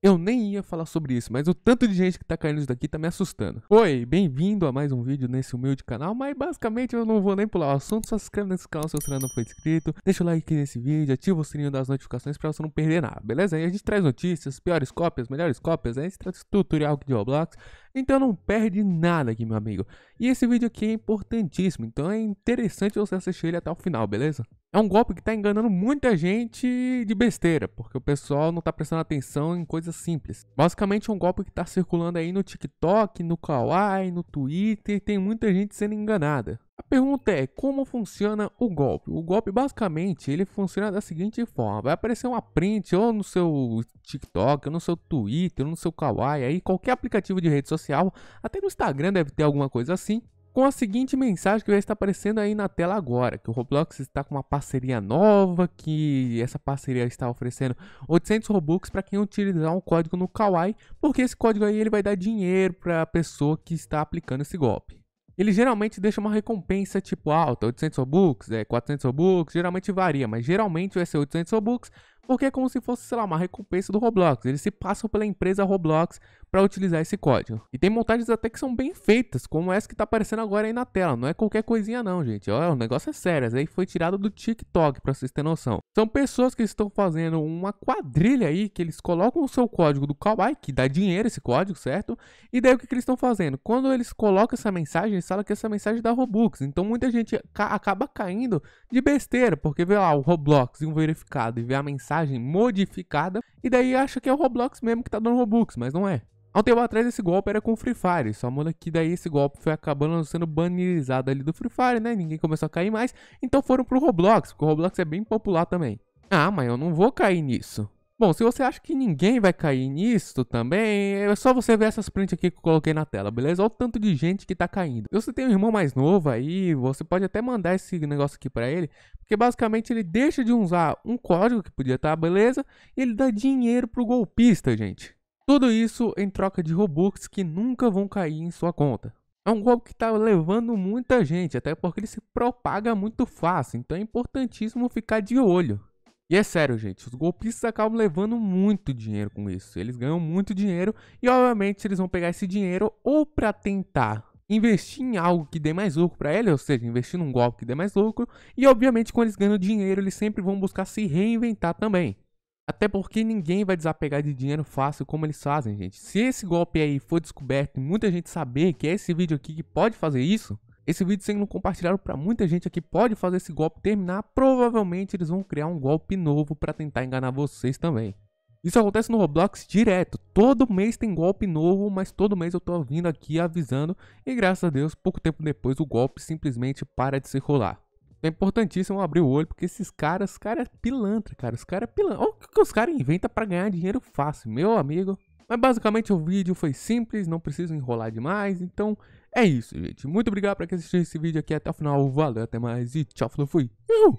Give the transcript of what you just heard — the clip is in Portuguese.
Eu nem ia falar sobre isso, mas o tanto de gente que tá caindo isso daqui tá me assustando. Oi, bem-vindo a mais um vídeo nesse humilde canal, mas basicamente eu não vou nem pular o assunto, só se inscreve nesse canal se você ainda não foi inscrito, deixa o like aqui nesse vídeo, ativa o sininho das notificações pra você não perder nada, beleza? Aí a gente traz notícias, piores cópias, melhores cópias, aí a gente traz tutorial aqui de Roblox, então não perde nada aqui, meu amigo. E esse vídeo aqui é importantíssimo, então é interessante você assistir ele até o final, beleza? É um golpe que está enganando muita gente de besteira, porque o pessoal não está prestando atenção em coisas simples. Basicamente é um golpe que está circulando aí no TikTok, no Kawaii, no Twitter, tem muita gente sendo enganada. A pergunta é como funciona o golpe? O golpe basicamente ele funciona da seguinte forma: vai aparecer uma print ou no seu TikTok, ou no seu Twitter, ou no seu Kawaii, aí qualquer aplicativo de rede social, até no Instagram deve ter alguma coisa assim. Com a seguinte mensagem que vai estar aparecendo aí na tela agora, que o Roblox está com uma parceria nova, que essa parceria está oferecendo 800 Robux para quem utilizar um código no Kawaii, porque esse código aí ele vai dar dinheiro para a pessoa que está aplicando esse golpe ele geralmente deixa uma recompensa tipo alta, ah, tá 800 Robux, é, 400 Robux, geralmente varia, mas geralmente vai ser 800 Robux porque é como se fosse, sei lá, uma recompensa do Roblox. Eles se passam pela empresa Roblox para utilizar esse código. E tem montagens até que são bem feitas, como essa que tá aparecendo agora aí na tela. Não é qualquer coisinha não, gente. Olha, o negócio é sério. Essa aí foi tirado do TikTok, para vocês terem noção. São pessoas que estão fazendo uma quadrilha aí, que eles colocam o seu código do Kawaii, que dá dinheiro esse código, certo? E daí o que, que eles estão fazendo? Quando eles colocam essa mensagem, eles falam que essa mensagem é da Robux. Então muita gente ca acaba caindo de besteira, porque vê lá o Roblox e um verificado e vê a mensagem mensagem modificada, e daí acha que é o Roblox mesmo que tá dando Robux, mas não é. Há um tempo atrás esse golpe era com o Free Fire, só muda que daí esse golpe foi acabando sendo banirizado ali do Free Fire, né? Ninguém começou a cair mais, então foram pro Roblox, porque o Roblox é bem popular também. Ah, mas eu não vou cair nisso. Bom, se você acha que ninguém vai cair nisso também, é só você ver essas prints aqui que eu coloquei na tela, beleza? Olha o tanto de gente que tá caindo. Se você tem um irmão mais novo aí, você pode até mandar esse negócio aqui pra ele, porque basicamente ele deixa de usar um código que podia estar, tá, beleza, e ele dá dinheiro pro golpista, gente. Tudo isso em troca de Robux que nunca vão cair em sua conta. É um golpe que está levando muita gente, até porque ele se propaga muito fácil, então é importantíssimo ficar de olho. E é sério, gente, os golpistas acabam levando muito dinheiro com isso. Eles ganham muito dinheiro e, obviamente, eles vão pegar esse dinheiro ou para tentar investir em algo que dê mais lucro para ela, ou seja, investir num golpe que dê mais lucro, e obviamente quando eles ganham dinheiro, eles sempre vão buscar se reinventar também. Até porque ninguém vai desapegar de dinheiro fácil como eles fazem, gente. Se esse golpe aí for descoberto e muita gente saber que é esse vídeo aqui que pode fazer isso, esse vídeo sendo compartilhado para muita gente aqui pode fazer esse golpe terminar, provavelmente eles vão criar um golpe novo para tentar enganar vocês também. Isso acontece no Roblox direto. Todo mês tem golpe novo, mas todo mês eu tô vindo aqui avisando. E graças a Deus, pouco tempo depois, o golpe simplesmente para de circular. É importantíssimo abrir o olho, porque esses caras, cara, é pilantra, cara. Os caras é pilantra. Olha o que os caras inventam para ganhar dinheiro fácil, meu amigo. Mas basicamente o vídeo foi simples, não preciso enrolar demais. Então é isso, gente. Muito obrigado por assistir esse vídeo aqui até o final. Valeu, até mais e tchau, falou, fui. Uhum.